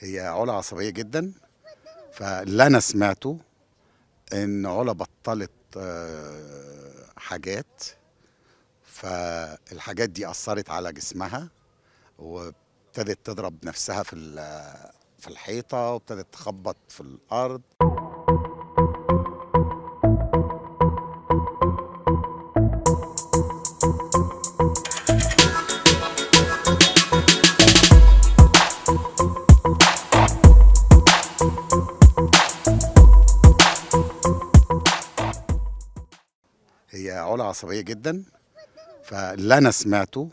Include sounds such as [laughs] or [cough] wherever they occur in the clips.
هي علا عصبيه جدا فاللي انا سمعته ان علا بطلت آه، حاجات فالحاجات دي اثرت على جسمها وابتدت تضرب نفسها في في الحيطه وابتدت تخبط في الارض هي علا عصبيه جدا فاللي انا سمعته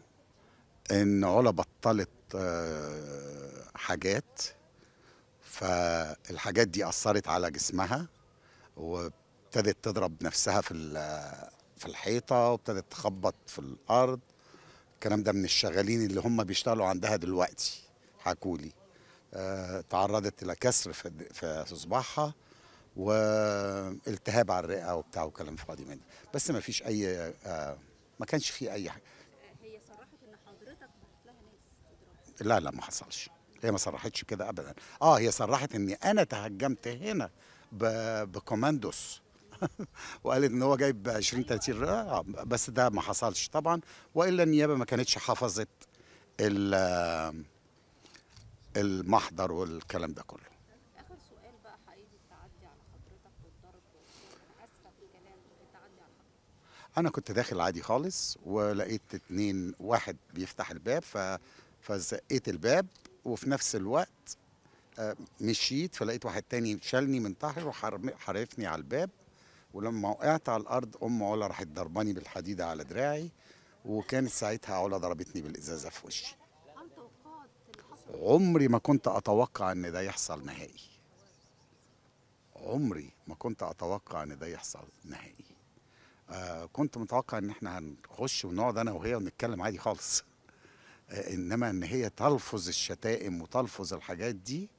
ان علا بطلت آه، حاجات فالحاجات دي اثرت على جسمها وابتدت تضرب نفسها في في الحيطه وابتدت تخبط في الارض الكلام ده من الشغالين اللي هم بيشتغلوا عندها دلوقتي حكولي آه، تعرضت لكسر في صباحها والتهاب على الرئه وبتاع وكلام فاضي من ده بس ما فيش اي آه، ما كانش في اي حاجه هي صرحت ان حضرتك لا لا ما حصلش هي ما صرحتش كده ابدا اه هي صرحت اني انا تهجمت هنا بكوماندوس [laughs] وقالت ان هو جايب 20 30 آه بس ده ما حصلش طبعا والا النيابه ما كانتش حفظت المحضر والكلام ده كله انا كنت داخل عادي خالص ولقيت اتنين واحد بيفتح الباب ف فزقيت الباب وفي نفس الوقت آه، مشيت فلقيت واحد تاني شالني من تحت وحرفني على الباب ولما وقعت على الارض ام علا راحت ضرباني بالحديده على دراعي وكانت ساعتها علا ضربتني بالازازه في وشي عمري ما كنت اتوقع ان ده يحصل نهائي عمري ما كنت اتوقع ان ده يحصل نهائي آه كنت متوقع ان احنا هنخش ونقعد انا وهي ونتكلم عادي خالص [laughs] آه انما ان هي تلفظ الشتائم وتلفظ الحاجات دي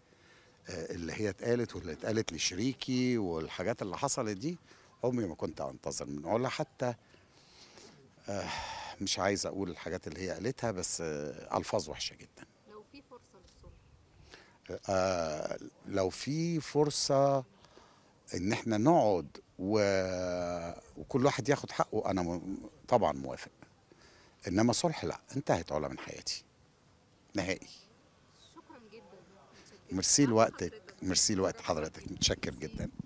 آه اللي هي اتقالت واللي اتقالت لشريكي والحاجات اللي حصلت دي عمري ما كنت انتظر منه ولا حتى آه مش عايز اقول الحاجات اللي هي قالتها بس آه الفاظ وحشه جدا لو في فرصه للصلح آه لو في فرصه ان احنا نقعد و وكل واحد ياخد حقه انا م... طبعا موافق انما صلح لا انتهت علا من حياتي نهائي شكرا جدا ميرسي لوقتك ميرسي لوقت حضرتك متشكر جدا